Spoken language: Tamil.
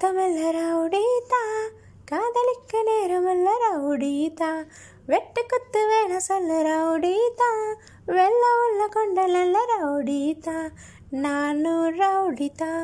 முத்தமல்ல ரவுடிதா காதலிக்க நேரமல்ல ரவுடிதா வெட்டு குத்து வேண சொல்ல ரவுடிதா வெள்ள உள்ள கொண்டலல்ல ரவுடிதா நானும் ரவுடிதா